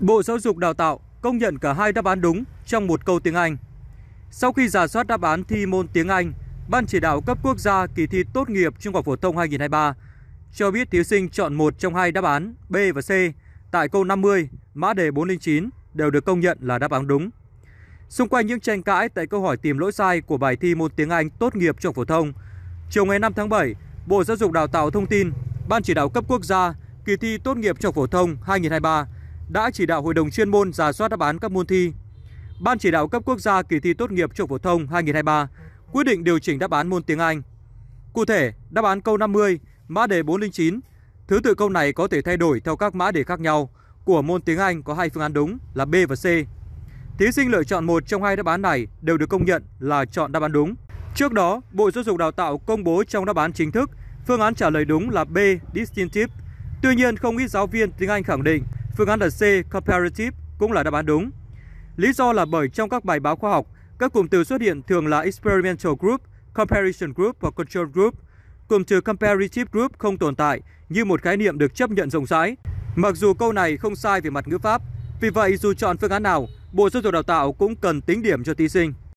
Bộ Giáo dục Đào tạo công nhận cả hai đáp án đúng trong một câu tiếng Anh. Sau khi giả soát đáp án thi môn tiếng Anh, Ban chỉ đạo cấp quốc gia kỳ thi tốt nghiệp trung học phổ thông 2023 cho biết thí sinh chọn một trong hai đáp án B và C tại câu 50, mã đề 409 đều được công nhận là đáp án đúng. Xung quanh những tranh cãi tại câu hỏi tìm lỗi sai của bài thi môn tiếng Anh tốt nghiệp trung học phổ thông, chiều ngày 5 tháng 7, Bộ Giáo dục Đào tạo thông tin Ban chỉ đạo cấp quốc gia kỳ thi tốt nghiệp trung học phổ thông 2023 đã chỉ đạo hội đồng chuyên môn giả soát đáp án các môn thi. Ban chỉ đạo cấp quốc gia kỳ thi tốt nghiệp trung phổ thông 2023 quyết định điều chỉnh đáp án môn tiếng Anh. Cụ thể, đáp án câu 50, mã đề 409, thứ tự câu này có thể thay đổi theo các mã đề khác nhau của môn tiếng Anh có hai phương án đúng là B và C. Thí sinh lựa chọn một trong hai đáp án này đều được công nhận là chọn đáp án đúng. Trước đó, Bộ Giáo dục Đào tạo công bố trong đáp án chính thức phương án trả lời đúng là B, distinctive. Tuy nhiên, không ít giáo viên tiếng Anh khẳng định Phương án là C comparative cũng là đáp án đúng. Lý do là bởi trong các bài báo khoa học, các cụm từ xuất hiện thường là experimental group, comparison group hoặc control group. Cụm từ comparative group không tồn tại như một khái niệm được chấp nhận rộng rãi. Mặc dù câu này không sai về mặt ngữ pháp, vì vậy dù chọn phương án nào, Bộ Giáo dục Đào tạo cũng cần tính điểm cho thí sinh.